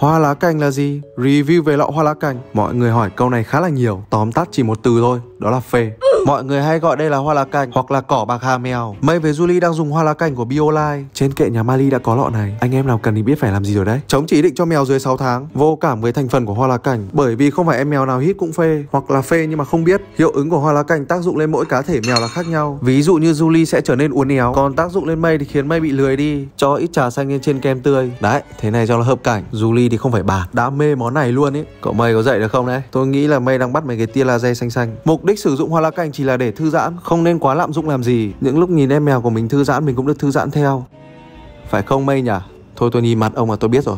Hoa lá cành là gì? Review về lọ hoa lá cành. Mọi người hỏi câu này khá là nhiều, tóm tắt chỉ một từ thôi, đó là phê. Mọi người hay gọi đây là hoa lá cành hoặc là cỏ bạc hà mèo. Mây với Julie đang dùng hoa lá cành của Biolife. Trên kệ nhà Mali đã có lọ này. Anh em nào cần thì biết phải làm gì rồi đấy. Chống chỉ định cho mèo dưới 6 tháng. Vô cảm với thành phần của hoa lá cành bởi vì không phải em mèo nào hít cũng phê hoặc là phê nhưng mà không biết. Hiệu ứng của hoa lá cành tác dụng lên mỗi cá thể mèo là khác nhau. Ví dụ như Julie sẽ trở nên uốn éo, còn tác dụng lên mây thì khiến mây bị lười đi. Cho ít trà xanh lên trên kem tươi. Đấy, thế này cho là hợp cảnh. Julie thì không phải bà, đã mê món này luôn ấy. Cậu mây có dậy được không đấy? Tôi nghĩ là mây đang bắt mấy cái tia laser xanh xanh. Mục đích sử dụng hoa lá cành dành chỉ là để thư giãn, không nên quá lạm dụng làm gì. Những lúc nhìn em mèo của mình thư giãn mình cũng được thư giãn theo. Phải không mây nhỉ? Thôi tôi nhìn mặt ông mà tôi biết rồi.